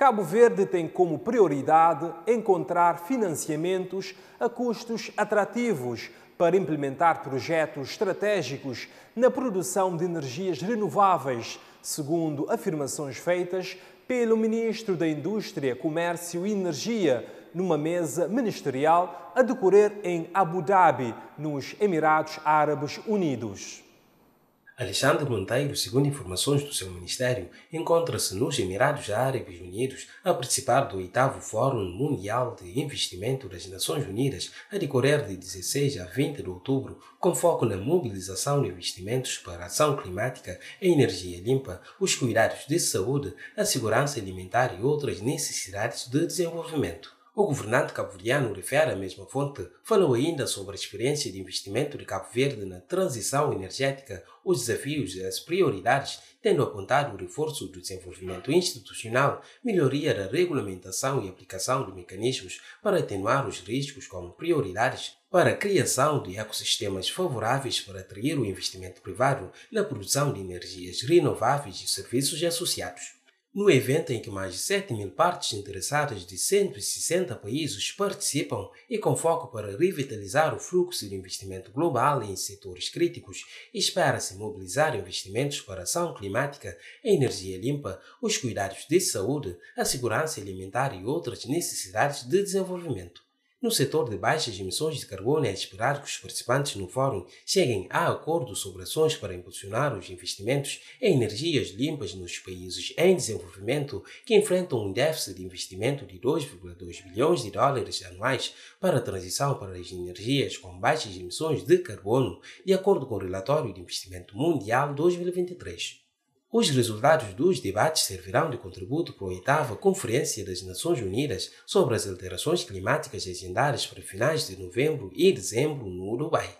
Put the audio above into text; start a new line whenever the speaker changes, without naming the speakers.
Cabo Verde tem como prioridade encontrar financiamentos a custos atrativos para implementar projetos estratégicos na produção de energias renováveis, segundo afirmações feitas pelo Ministro da Indústria, Comércio e Energia numa mesa ministerial a decorrer em Abu Dhabi, nos Emirados Árabes Unidos.
Alexandre Monteiro, segundo informações do seu ministério, encontra-se nos Emirados Árabes Unidos a participar do oitavo Fórum Mundial de Investimento das Nações Unidas a decorrer de 16 a 20 de outubro, com foco na mobilização de investimentos para a ação climática, a energia limpa, os cuidados de saúde, a segurança alimentar e outras necessidades de desenvolvimento. O governante cabo-verdiano refere à mesma fonte, falou ainda sobre a experiência de investimento de Cabo Verde na transição energética, os desafios e as prioridades, tendo apontado o reforço do desenvolvimento institucional, melhoria da regulamentação e aplicação de mecanismos para atenuar os riscos como prioridades para a criação de ecossistemas favoráveis para atrair o investimento privado na produção de energias renováveis e serviços associados. No evento em que mais de 7 mil partes interessadas de 160 países participam e com foco para revitalizar o fluxo de investimento global em setores críticos, espera-se mobilizar investimentos para a ação climática, a energia limpa, os cuidados de saúde, a segurança alimentar e outras necessidades de desenvolvimento. No setor de baixas emissões de carbono, é esperar que os participantes no fórum cheguem a acordo sobre ações para impulsionar os investimentos em energias limpas nos países em desenvolvimento que enfrentam um déficit de investimento de 2,2 bilhões de dólares anuais para a transição para as energias com baixas emissões de carbono, de acordo com o relatório de investimento mundial 2023. Os resultados dos debates servirão de contributo para a oitava Conferência das Nações Unidas sobre as alterações climáticas agendadas para finais de novembro e dezembro no Uruguai.